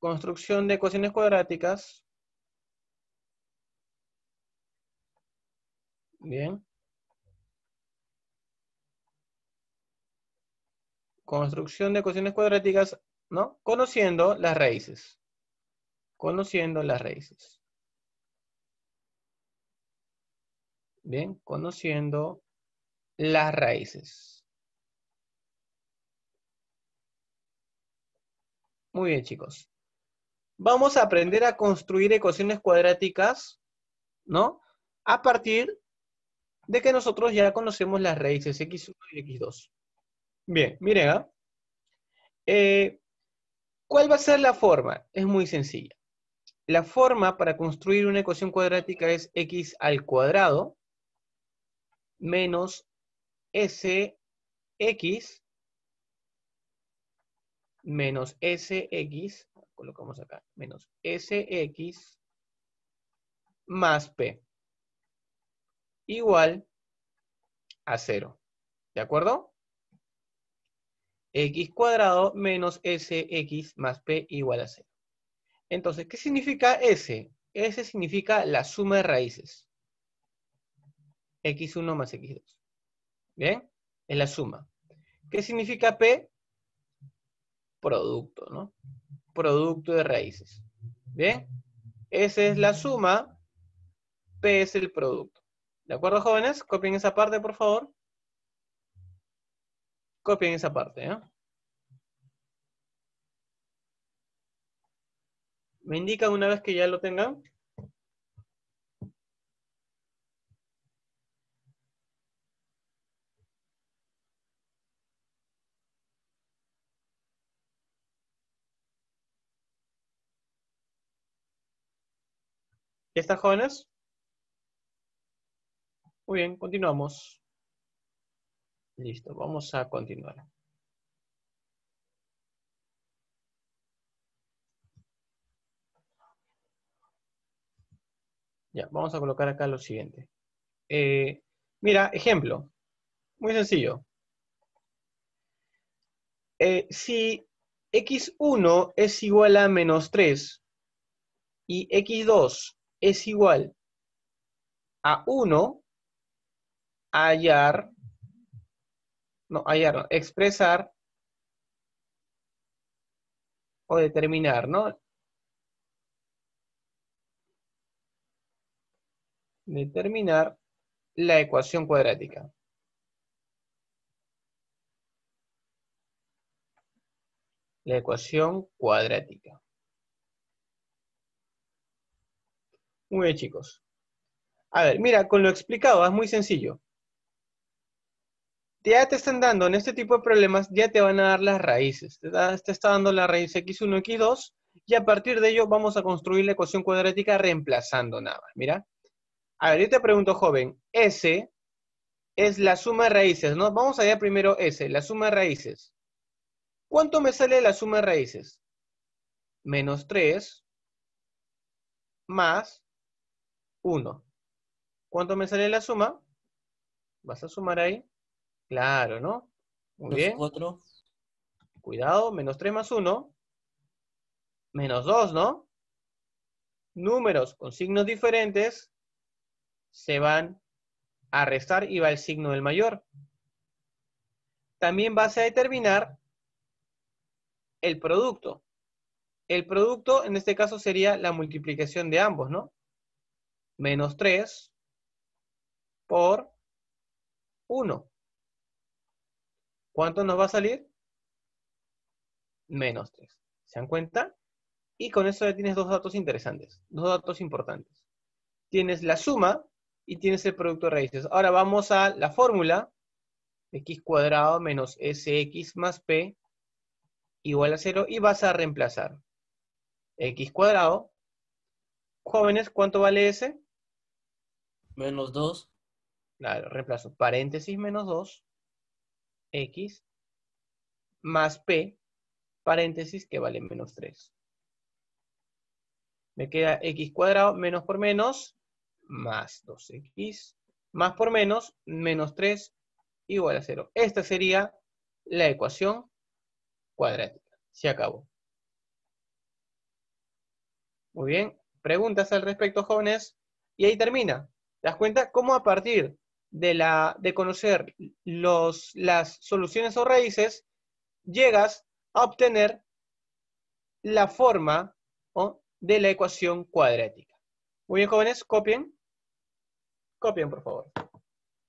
Construcción de ecuaciones cuadráticas. Bien. Construcción de ecuaciones cuadráticas, ¿no? Conociendo las raíces. Conociendo las raíces. Bien, conociendo las raíces. Muy bien, chicos vamos a aprender a construir ecuaciones cuadráticas, ¿no? A partir de que nosotros ya conocemos las raíces x1 y x2. Bien, miren, ¿eh? Eh, cuál va a ser la forma? Es muy sencilla. La forma para construir una ecuación cuadrática es x al cuadrado menos sx menos SX, colocamos acá, menos SX más P igual a 0. ¿De acuerdo? x cuadrado menos sx más p igual a 0. Entonces, ¿qué significa s? s significa la suma de raíces. x1 más x2. ¿Bien? Es la suma. ¿Qué significa p? producto, ¿no? Producto de raíces. ¿Bien? Esa es la suma, P es el producto. ¿De acuerdo, jóvenes? Copien esa parte, por favor. Copien esa parte, ¿eh? ¿Me indican una vez que ya lo tengan? estas jóvenes? Muy bien, continuamos. Listo, vamos a continuar. Ya, vamos a colocar acá lo siguiente. Eh, mira, ejemplo. Muy sencillo. Eh, si x1 es igual a menos 3 y x2 es igual a 1 hallar, no, hallar, expresar o determinar, ¿no? Determinar la ecuación cuadrática. La ecuación cuadrática. Muy bien, chicos. A ver, mira, con lo explicado, es muy sencillo. Ya te están dando, en este tipo de problemas, ya te van a dar las raíces. Te, está dando la raíz x1, x2, y a partir de ello vamos a construir la ecuación cuadrática reemplazando nada Mira. A ver, yo te pregunto, joven, S es la suma de raíces, ¿no? Vamos allá primero S, la suma de raíces. ¿Cuánto me sale la suma de raíces? Menos 3 más 1. ¿Cuánto me sale la suma? ¿Vas a sumar ahí? Claro, ¿no? Muy bien. 4. Cuidado, menos 3 más 1. Menos 2, ¿no? Números con signos diferentes se van a restar y va el signo del mayor. También vas a determinar el producto. El producto, en este caso, sería la multiplicación de ambos, ¿no? menos 3 por 1. ¿Cuánto nos va a salir? Menos 3. ¿Se dan cuenta? Y con eso ya tienes dos datos interesantes, dos datos importantes. Tienes la suma y tienes el producto de raíces. Ahora vamos a la fórmula. x cuadrado menos sx más p igual a 0 y vas a reemplazar. x cuadrado. Jóvenes, ¿cuánto vale S? menos 2. Claro, reemplazo paréntesis menos 2, x, más p, paréntesis que vale menos 3. Me queda x cuadrado menos por menos, más 2x, más por menos, menos 3, igual a 0. Esta sería la ecuación cuadrática. Se acabó. Muy bien. ¿Preguntas al respecto, jóvenes? Y ahí termina. ¿Te das cuenta? Cómo a partir de, la, de conocer los, las soluciones o raíces, llegas a obtener la forma de la ecuación cuadrática. Muy bien, jóvenes, copien. Copien, por favor.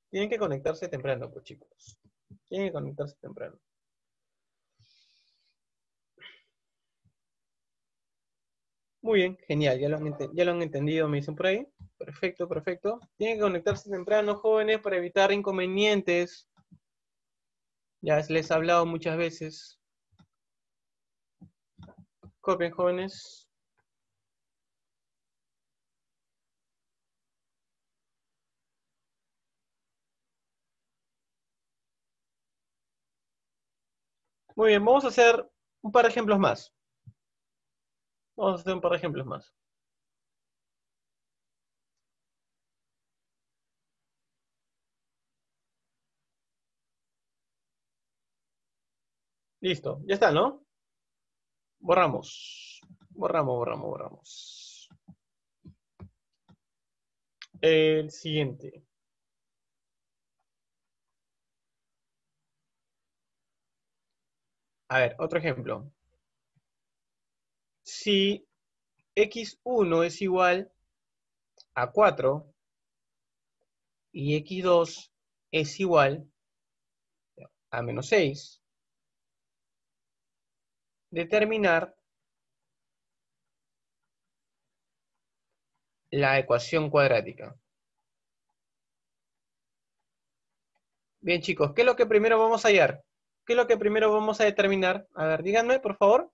Tienen que conectarse temprano, pues, chicos. Tienen que conectarse temprano. Muy bien, genial, ya lo, han entendido, me dicen por ahí. Perfecto, perfecto. Tienen que conectarse temprano, jóvenes, para evitar inconvenientes. Ya les he hablado muchas veces. Copien, jóvenes. Muy bien, vamos a hacer un par de ejemplos más. Vamos a hacer un par de ejemplos más. Listo, ya está, ¿no? Borramos, borramos, borramos, borramos. El siguiente. A ver, otro ejemplo si x1 es igual a 4 y x2 es igual a menos 6, determinar la ecuación cuadrática. Bien chicos, ¿qué es lo que primero vamos a hallar? ¿Qué es lo que primero vamos a determinar? A ver, díganme por favor.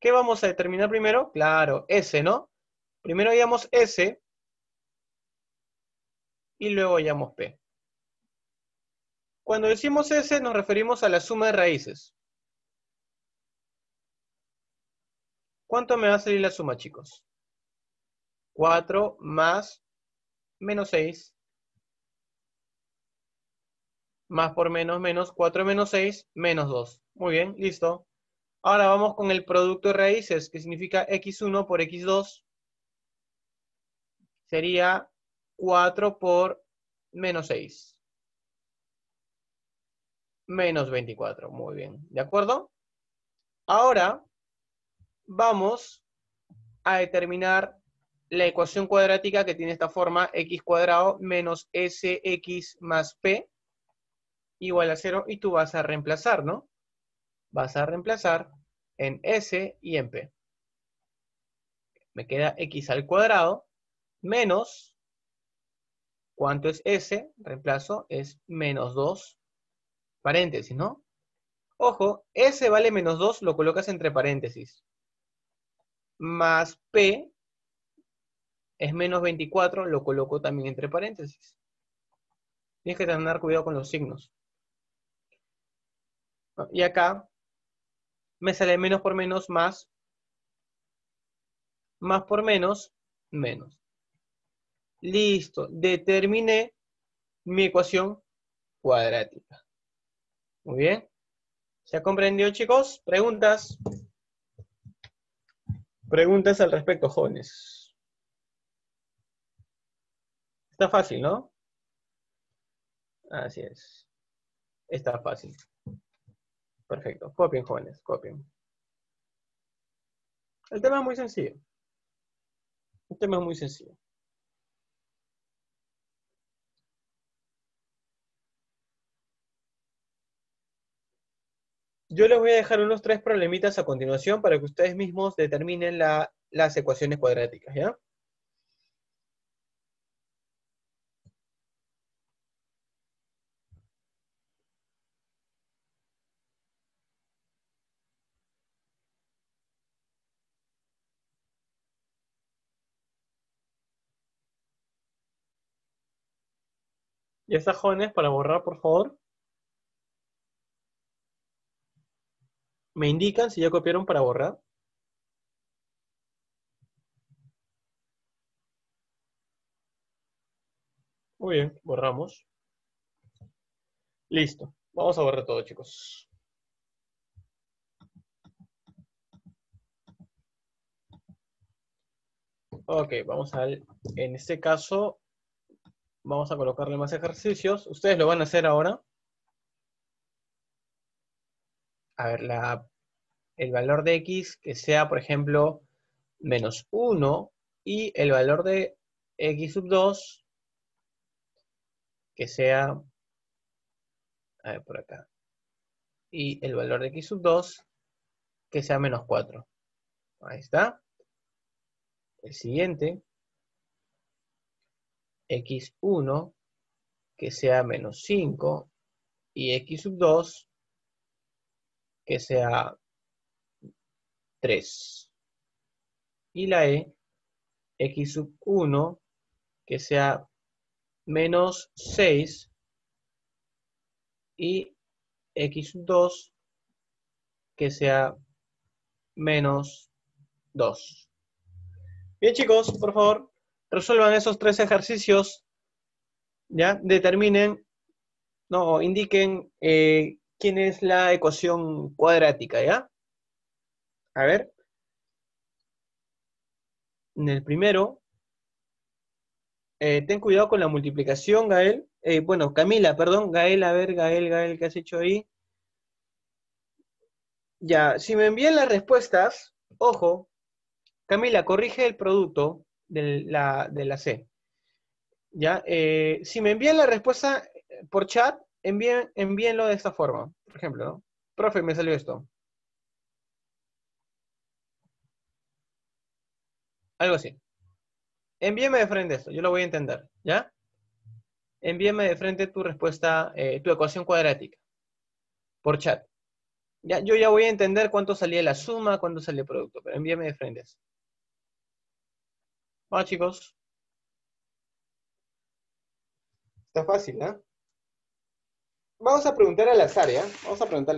¿Qué vamos a determinar primero? Claro, S, ¿no? Primero hallamos S y luego hallamos P. Cuando decimos S nos referimos a la suma de raíces. ¿Cuánto me va a salir la suma, chicos? 4 más menos 6. Más por menos, menos 4 menos 6, menos 2. Muy bien, listo. Ahora vamos con el producto de raíces, que significa x1 por x2. Sería 4 por menos 6. Menos 24, muy bien. ¿De acuerdo? Ahora vamos a determinar la ecuación cuadrática que tiene esta forma, x cuadrado menos sx más p igual a 0, y tú vas a reemplazar, ¿no? vas a reemplazar en S y en P. Me queda X al cuadrado menos, ¿cuánto es S? Reemplazo es menos 2, paréntesis, ¿no? Ojo, S vale menos 2, lo colocas entre paréntesis. Más P es menos 24, lo coloco también entre paréntesis. Tienes que tener cuidado con los signos. Y acá me sale menos por menos más, más por menos, menos. Listo, determiné mi ecuación cuadrática. Muy bien. ¿Se comprendido, chicos? ¿Preguntas? Preguntas al respecto, jóvenes. Está fácil, ¿no? Así es. Está fácil. Perfecto. Copien, jóvenes, copien. El tema es muy sencillo. El tema es muy sencillo. Yo les voy a dejar unos tres problemitas a continuación para que ustedes mismos determinen las ecuaciones cuadráticas, ¿ya? Ya está, jóvenes, para borrar, por favor. ¿Me indican si ya copiaron para borrar? Muy bien, borramos. Listo. Vamos a borrar todo, chicos. Ok, vamos al... En este caso, Vamos a colocarle más ejercicios. Ustedes lo van a hacer ahora. A ver, el valor de x que sea, por ejemplo, menos 1 y el valor de x sub 2 que sea, a ver, por acá, y el valor de x sub 2 que sea menos 4. Ahí está. El siguiente x1 que sea menos 5 y x 2 que sea 3. Y la e, x 1 que sea menos 6 y x 2 que sea menos 2. Bien chicos, por favor, resuelvan esos tres ejercicios, ¿ya? Determinen, no, indiquen eh, quién es la ecuación cuadrática, ¿ya? A ver. En el primero, eh, ten cuidado con la multiplicación, Gael. Eh, bueno, Camila, perdón, Gael, a ver, Gael, Gael, ¿qué has hecho ahí? Ya, si me envían las respuestas, ojo, Camila, corrige el producto, de la, C. ¿Ya? Eh, si me envían la respuesta eh, por chat, envíen, envíenlo de esta forma. Por ejemplo, ¿no? Profe, me salió esto. Algo así. Envíeme de frente esto, yo lo voy a entender, ¿ya? Envíeme de frente tu respuesta, eh, tu ecuación cuadrática, por chat. Ya, yo ya voy a entender cuánto salía la suma, cuánto salía el producto, pero envíame de frente eso. Bueno, chicos. Está fácil, ¿no? ¿eh? Vamos a preguntar a las áreas, Vamos a preguntar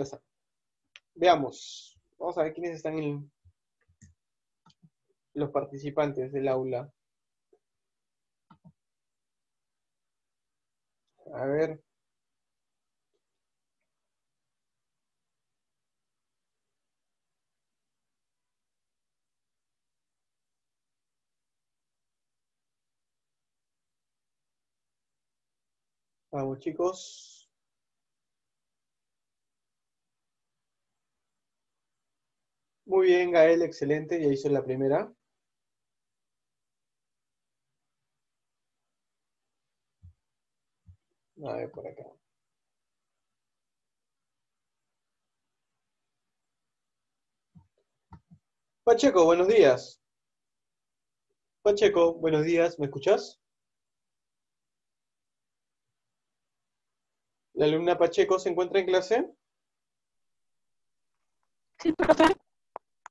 Veamos. Vamos a ver quiénes están en los participantes del aula. A ver. Vamos chicos. Muy bien, Gael, excelente, ya hizo la primera. A ver por acá. Pacheco, buenos días. Pacheco, buenos días, ¿me escuchas? ¿La alumna Pacheco se encuentra en clase? Sí, profe.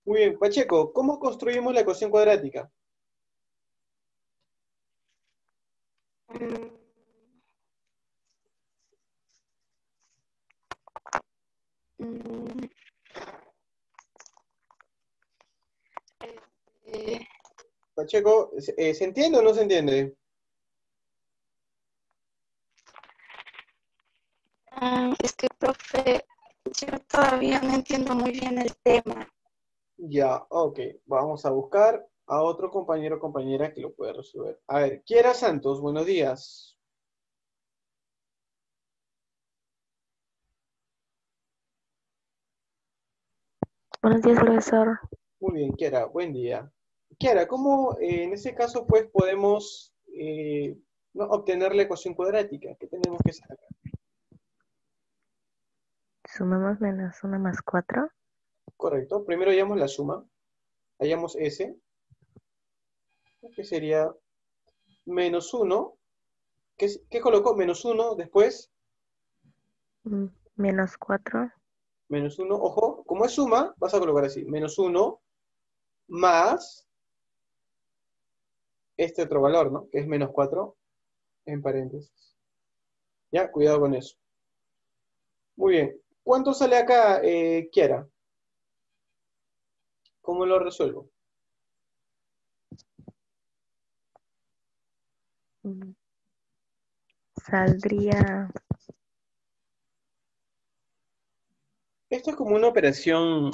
Muy bien, Pacheco, ¿cómo construimos la ecuación cuadrática? Mm. Pacheco, eh, ¿se entiende o no se entiende? es que, profe, yo todavía no entiendo muy bien el tema. Ya, ok. Vamos a buscar a otro compañero o compañera que lo pueda resolver. A ver, Kiera Santos, buenos días. Buenos días, profesor. Muy bien, Kiera, buen día. Kiara, ¿cómo eh, en ese caso pues podemos eh, obtener la ecuación cuadrática? ¿Qué tenemos que sacar? ¿Sumamos menos 1 más 4? Correcto. Primero hallamos la suma. Hallamos S. Que sería menos 1. ¿Qué, ¿Qué, colocó? Menos 1 después. Mm, menos 4. Menos 1. Ojo, como es suma, vas a colocar así. Menos 1 más este otro valor, ¿no? Que es menos 4 en paréntesis. Ya, cuidado con eso. Muy bien. ¿Cuánto sale acá, eh, Kiara? ¿Cómo lo resuelvo? Mm. Saldría... Esto es como una operación,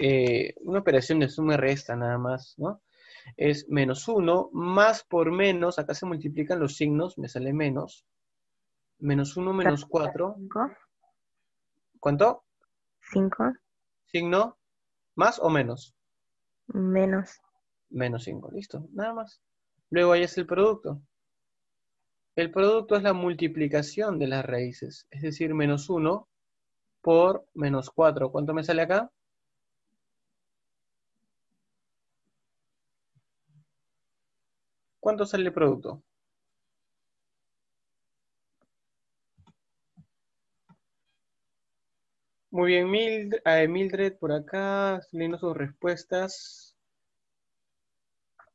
eh, una operación de suma y resta nada más, ¿no? Es menos 1 más por menos, acá se multiplican los signos, me sale menos. Menos 1 menos 4. ¿Cuánto? Cinco. ¿Signo? ¿Más o menos? Menos. Menos cinco, listo, nada más. Luego ahí es el producto. El producto es la multiplicación de las raíces, es decir, menos uno por menos cuatro. ¿Cuánto me sale acá? ¿Cuánto sale el producto? Muy bien, eh, Mildred, por acá, leyendo sus respuestas.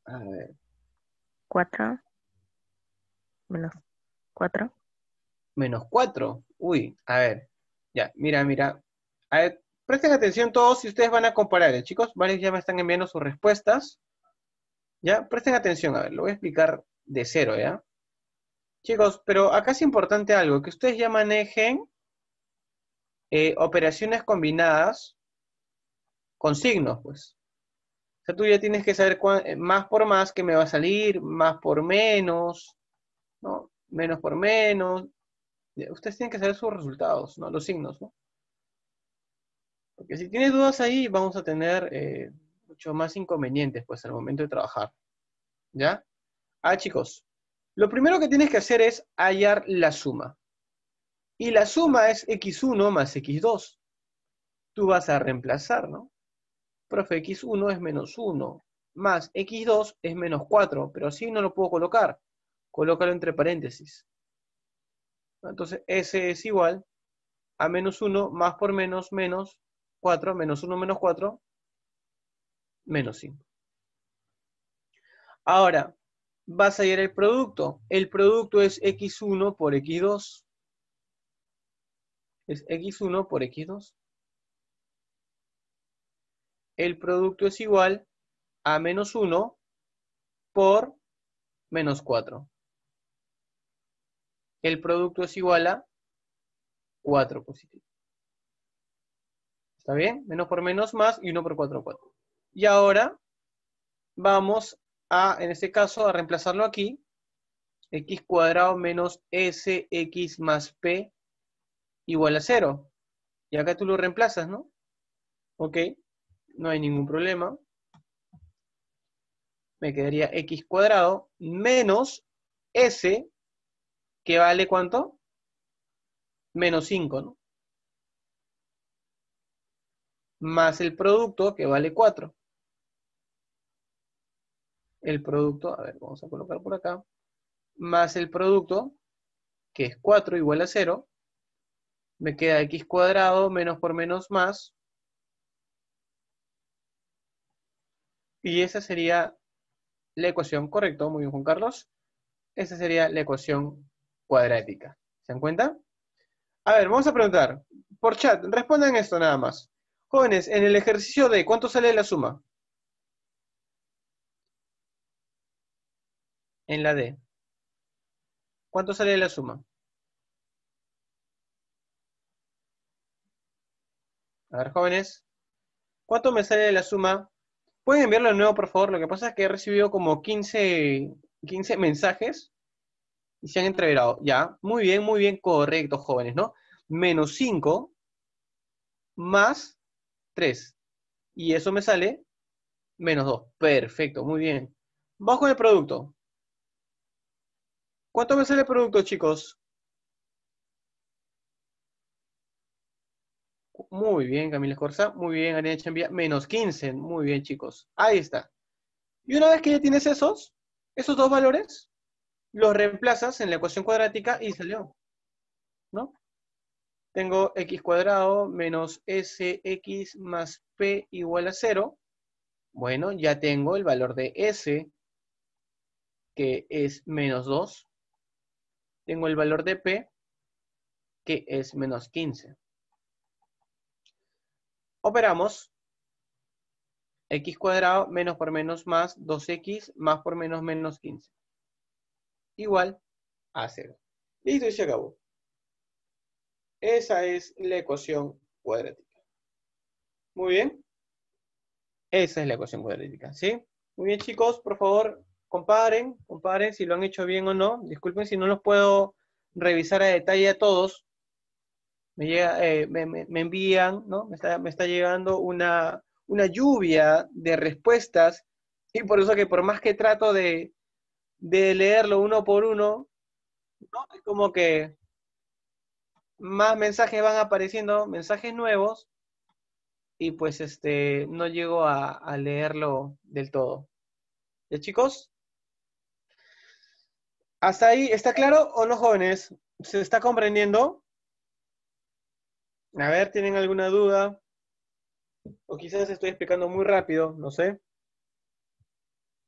A ver. Cuatro. Menos cuatro. Menos cuatro. Uy, a ver. Ya, mira, mira. presten atención todos si ustedes van a comparar, ¿eh? chicos. Varios ya me están enviando sus respuestas. Ya, presten atención, a ver, lo voy a explicar de cero, ¿ya? Chicos, pero acá es importante algo, que ustedes ya manejen eh, operaciones combinadas con signos, pues. O sea, tú ya tienes que saber eh, más por más que me va a salir, más por menos, ¿no? Menos por menos. Ustedes tienen que saber sus resultados, ¿no? Los signos, ¿no? Porque si tienes dudas ahí, vamos a tener eh, mucho más inconvenientes, pues, al momento de trabajar. ¿Ya? Ah, chicos, lo primero que tienes que hacer es hallar la suma. Y la suma es x1 más x2. Tú vas a reemplazar, ¿no? Profe, x1 es menos 1, más x2 es menos 4, pero así no lo puedo colocar. Colócalo entre paréntesis. Entonces, S es igual a menos 1 más por menos, menos 4, menos 1 menos 4, menos 5. Ahora, vas a ir el producto. El producto es x1 por x2 es x1 por x2. El producto es igual a menos 1 por menos 4. El producto es igual a 4 positivo. ¿Está bien? Menos por menos más y 1 por 4, 4. Y ahora vamos a, en este caso, a reemplazarlo aquí. x cuadrado menos sx más p igual a 0. Y acá tú lo reemplazas, ¿no? Ok, no hay ningún problema. Me quedaría x cuadrado menos s, que vale cuánto? Menos 5, ¿no? Más el producto, que vale 4. El producto, a ver, vamos a colocar por acá. Más el producto, que es 4 igual a 0, me queda x cuadrado menos por menos más. Y esa sería la ecuación, correcto, muy bien Juan Carlos. Esa sería la ecuación cuadrática. ¿Se dan cuenta? A ver, vamos a preguntar. Por chat, respondan esto nada más. Jóvenes, en el ejercicio de ¿cuánto sale la suma? En la D. ¿Cuánto sale de la suma? A ver, jóvenes. ¿Cuánto me sale de la suma? Pueden enviarlo de nuevo, por favor. Lo que pasa es que he recibido como 15, 15 mensajes y se han entregado. Ya, muy bien, muy bien, correcto, jóvenes, ¿no? Menos 5 más 3. Y eso me sale menos 2. Perfecto, muy bien. Bajo el producto. ¿Cuánto me sale el producto, chicos? Muy bien, Camila Escorza. Muy bien, Ariana Chambía. Menos 15. Muy bien, chicos. Ahí está. Y una vez que ya tienes esos, esos dos valores, los reemplazas en la ecuación cuadrática y salió. ¿No? Tengo x cuadrado menos sx más p igual a 0. Bueno, ya tengo el valor de s, que es menos 2. Tengo el valor de p, que es menos 15 operamos x cuadrado menos por menos más 2x más por menos menos 15. Igual a 0. Listo y se acabó. Esa es la ecuación cuadrática. Muy bien. Esa es la ecuación cuadrática, ¿sí? Muy bien, chicos, por favor, comparen, comparen si lo han hecho bien o no. Disculpen si no los puedo revisar a detalle a todos, eh, me, envían, ¿no? Me está, me está llegando una, lluvia de respuestas y por eso que por más que trato de, leerlo uno por uno, Es como que más mensajes van apareciendo, mensajes nuevos, y pues este, no llego a, a leerlo del todo. ¿Ya chicos? ¿Hasta ahí está claro o no, jóvenes? ¿Se está comprendiendo? A ver, ¿tienen alguna duda? O quizás estoy explicando muy rápido, no sé.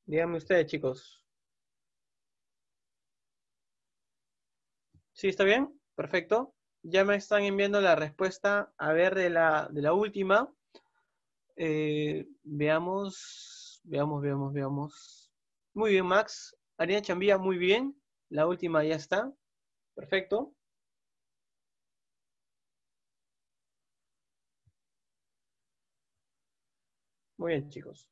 Díganme ustedes, chicos. ¿Sí está bien? Perfecto. Ya me están enviando la respuesta. A ver, de la, de la última. Eh, veamos, veamos, veamos, veamos. Muy bien, Max. Ariana Chambía, muy bien. La última ya está. Perfecto. Muy bien, chicos.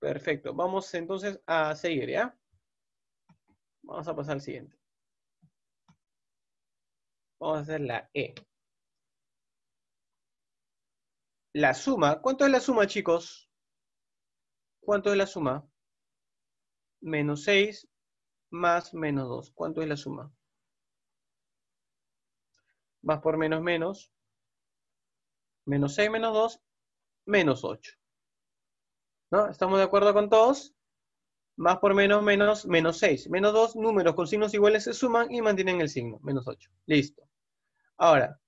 Perfecto. Vamos entonces a seguir, ¿ya? Vamos a pasar al siguiente. Vamos a hacer la E. La suma. ¿Cuánto es la suma, chicos? ¿Cuánto es la suma? Menos 6 más menos 2. ¿Cuánto es la suma? más por menos menos. Menos 6 menos 2, menos 8. ¿No? ¿Estamos de acuerdo con todos? Más por menos menos, menos 6. Menos 2, números con signos iguales se suman y mantienen el signo, menos 8. Listo. Ahora,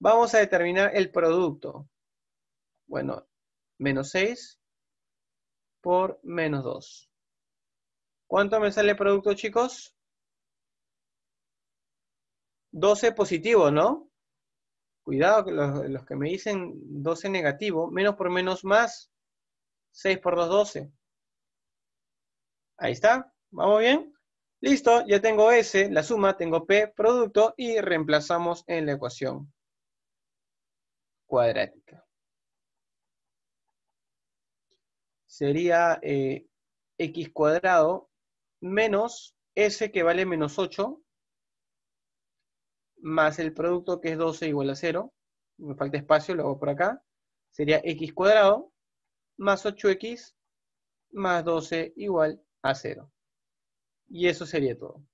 vamos a determinar el producto. Bueno, menos 6 por menos 2. ¿Cuánto me sale el producto, chicos? 12 positivo, ¿no? Cuidado, los, los que me dicen 12 negativo, menos por menos más, 6 por 2, 12. Ahí está, ¿vamos bien? Listo, ya tengo S, la suma, tengo P, producto, y reemplazamos en la ecuación cuadrática. Sería eh, x cuadrado menos S que vale menos 8 más el producto que es 12 igual a 0, me falta espacio, lo hago por acá, sería x cuadrado más 8x más 12 igual a 0. Y eso sería todo.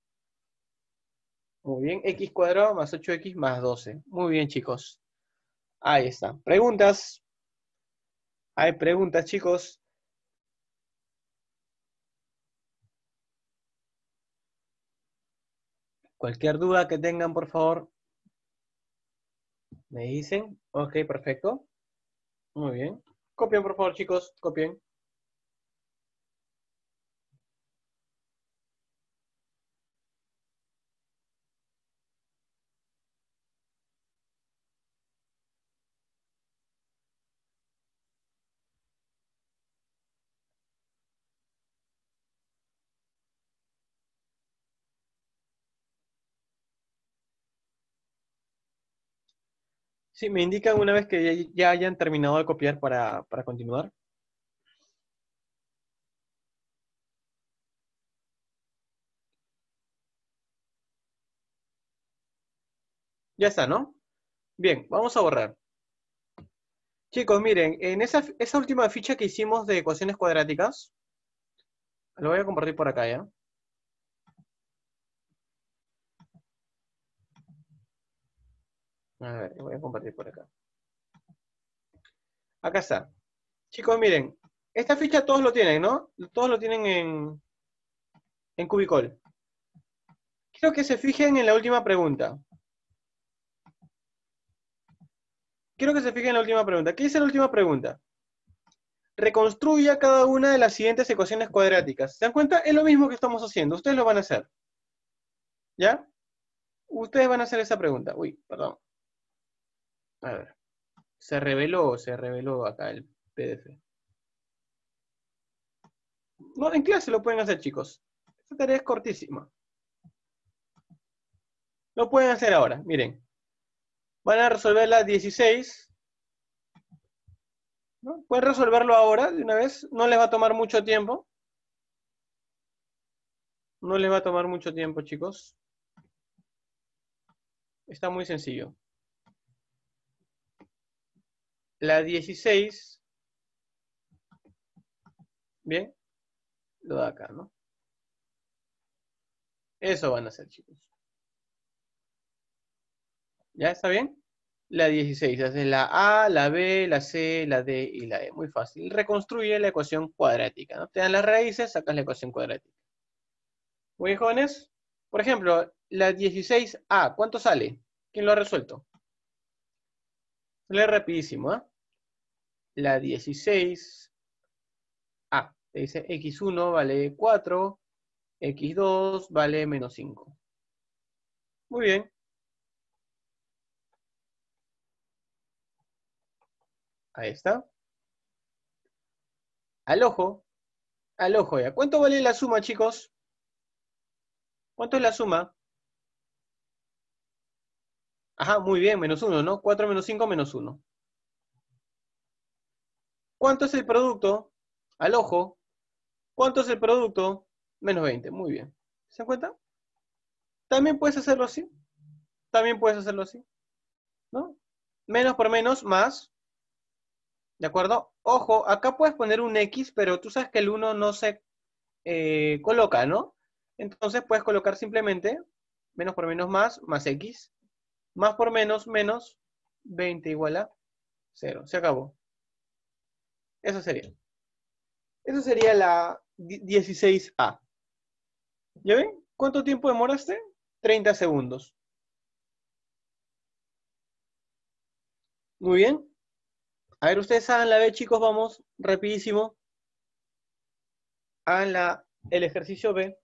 Muy bien, x cuadrado más 8x más 12. Muy bien, chicos. Ahí está. ¿Preguntas? ¿Hay preguntas, chicos? Cualquier duda que tengan, por favor, me dicen. Ok, perfecto. Muy bien. Copien, por favor, chicos, copien. Sí, me indican una vez que ya, hayan terminado de copiar para, continuar. Ya está, ¿no? Bien, vamos a borrar. Chicos, miren, en esa, esa última ficha que hicimos de ecuaciones cuadráticas, lo voy a compartir por acá, ¿ya? A ver, voy a compartir por acá. Acá está. Chicos, miren, esta ficha todos lo tienen, ¿no? Todos lo tienen en, en Cubicol. Quiero que se fijen en la última pregunta. Quiero que se fijen en la última pregunta. ¿Qué dice la última pregunta? Reconstruya cada una de las siguientes ecuaciones cuadráticas. ¿Se dan cuenta? Es lo mismo que estamos haciendo. Ustedes lo van a hacer. ¿Ya? Ustedes van a hacer esa pregunta. Uy, perdón. A ver. ¿Se reveló se reveló acá el PDF? No, en clase lo pueden hacer, chicos. Esta tarea es cortísima. Lo pueden hacer ahora, miren. Van a resolver la 16. Pueden resolverlo ahora, de una vez. No les va a tomar mucho tiempo. No les va a tomar mucho tiempo, chicos. Está muy sencillo. La 16, bien, lo da acá, ¿no? Eso van a ser chicos. ¿Ya está bien? La 16, haces la A, la B, la C, la D y la E. Muy fácil. Reconstruye la ecuación cuadrática, ¿no? Te dan las raíces, sacas la ecuación cuadrática. Muy jóvenes. Por ejemplo, la 16A, ¿cuánto sale? ¿Quién lo ha resuelto? Sale rapidísimo, ¿ah? ¿eh? la 16. Ah, te dice x1 vale 4, x2 vale menos 5. Muy bien. Ahí está. Al ojo. Al ojo ya. ¿Cuánto vale la suma, chicos? ¿Cuánto es la suma? Ajá, muy bien, menos 1, ¿no? 4 menos 5 menos 1. ¿Cuánto es el producto al ojo? ¿Cuánto es el producto? Menos 20. Muy bien. ¿Se cuenta? También puedes hacerlo así. También puedes hacerlo así. ¿No? Menos por menos, más. ¿De acuerdo? Ojo, acá puedes poner un X, pero tú sabes que el 1 no se eh, coloca, ¿no? Entonces puedes colocar simplemente menos por menos más, más X. Más por menos, menos 20 igual a 0. Se acabó. Eso sería. Eso sería la 16A. ¿Ya ven? ¿Cuánto tiempo demoraste? 30 segundos. Muy bien. A ver, ustedes hagan la B, chicos, vamos, rapidísimo. Hagan la, el ejercicio B.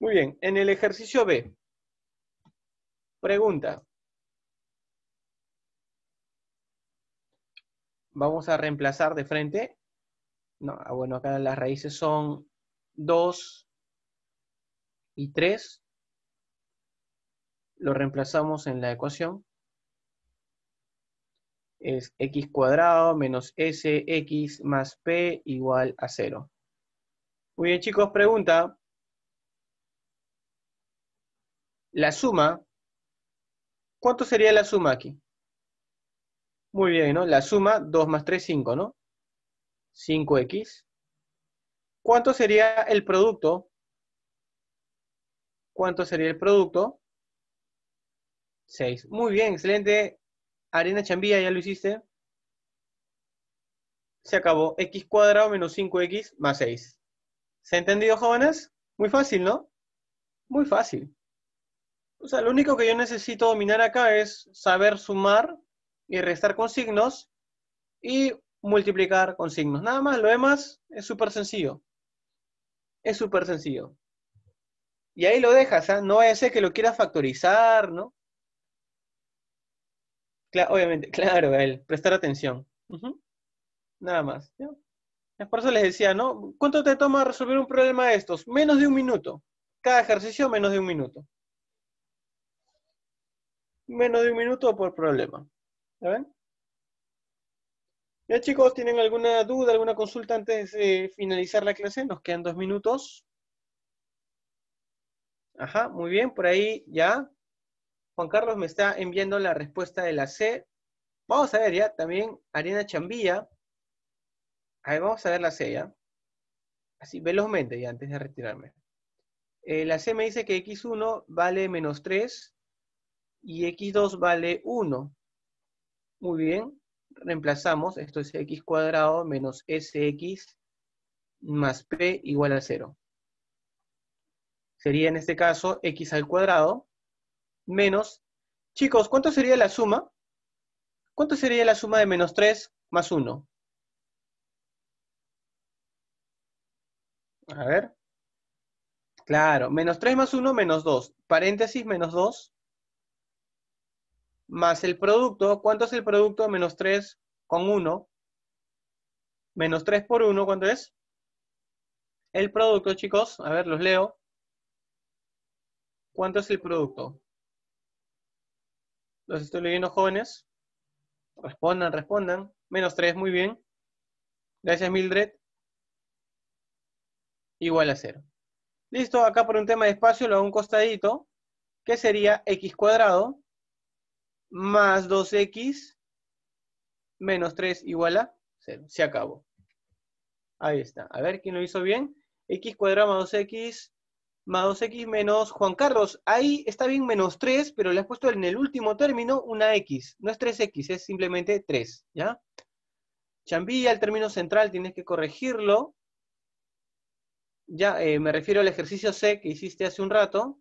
Muy bien, en el ejercicio B. Pregunta. Vamos a reemplazar de frente. No, ah, bueno, acá las raíces son 2 y 3. Lo reemplazamos en la ecuación es x cuadrado menos sx más p igual a 0. Muy bien chicos, pregunta. La suma, ¿cuánto sería la suma aquí? Muy bien, ¿no? La suma 2 más 3, 5, ¿no? 5x. ¿Cuánto sería el producto? ¿Cuánto sería el producto? 6. Muy bien, excelente Arena Chambilla ya lo hiciste. Se acabó. X cuadrado menos 5X más 6. ¿Se ha entendido, jóvenes? Muy fácil, ¿no? Muy fácil. O sea, lo único que yo necesito dominar acá es saber sumar y restar con signos y multiplicar con signos. Nada más, lo demás es súper sencillo. Es súper sencillo. Y ahí lo dejas, ¿ah? no es que lo quieras factorizar, ¿no? obviamente, claro, él, prestar atención. Nada más. Por eso les decía, ¿no? ¿Cuánto te toma resolver un problema de estos? Menos de un minuto. Cada ejercicio menos de un minuto. Menos de un minuto por problema. ¿Ya ven? Ya chicos, ¿tienen alguna duda, alguna consulta antes de finalizar la clase? Nos quedan dos minutos. Ajá, muy bien, por ahí ya. Juan Carlos me está enviando la respuesta de la C. Vamos a ver ya, también Arena Chambilla. Ahí vamos a ver la C ya. Así, velozmente ya, antes de retirarme. Eh, la C me dice que X1 vale menos 3 y X2 vale 1. Muy bien, reemplazamos, esto es X cuadrado menos SX más P igual a 0. Sería en este caso X al cuadrado menos, chicos, ¿cuánto sería la suma? ¿Cuánto sería la suma de menos 3 más 1? A ver. Claro, menos 3 más 1, menos 2. Paréntesis, menos 2. Más el producto. ¿Cuánto es el producto menos 3 con 1? Menos 3 por 1, ¿cuánto es? El producto, chicos. A ver, los leo. ¿Cuánto es el producto? Los estoy leyendo jóvenes. Respondan, respondan. Menos tres, muy bien. Gracias, Mildred. Igual a 0. Listo, acá por un tema de espacio lo hago un costadito, que sería x cuadrado más 2x menos 3 igual a 0. Se acabó. Ahí está. A ver, ¿quién lo hizo bien? x cuadrado más 2x más 2x menos Juan Carlos. Ahí está bien menos 3, pero le has puesto en el último término una x. No es 3x, es simplemente 3, ¿ya? Chambilla, el término central, tienes que corregirlo. Ya, eh, me refiero al ejercicio C que hiciste hace un rato.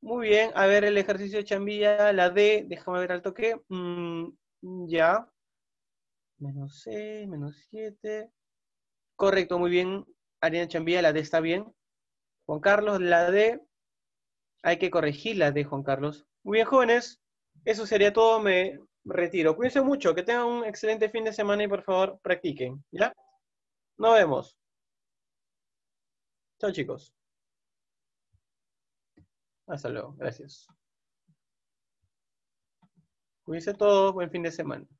Muy bien, a ver el ejercicio de Chambilla, la D, déjame ver al toque. Mm, ya. Menos 6, menos 7. Correcto, muy bien. Ariana Chambilla, la D está bien. Juan Carlos, la D, hay que corregir la D, Juan Carlos. Muy bien, jóvenes, eso sería todo, me retiro. Cuídense mucho, que tengan un excelente fin de semana y por favor practiquen, ¿ya? Nos vemos. Chao, chicos. Hasta luego, gracias. Cuídense todos, buen fin de semana.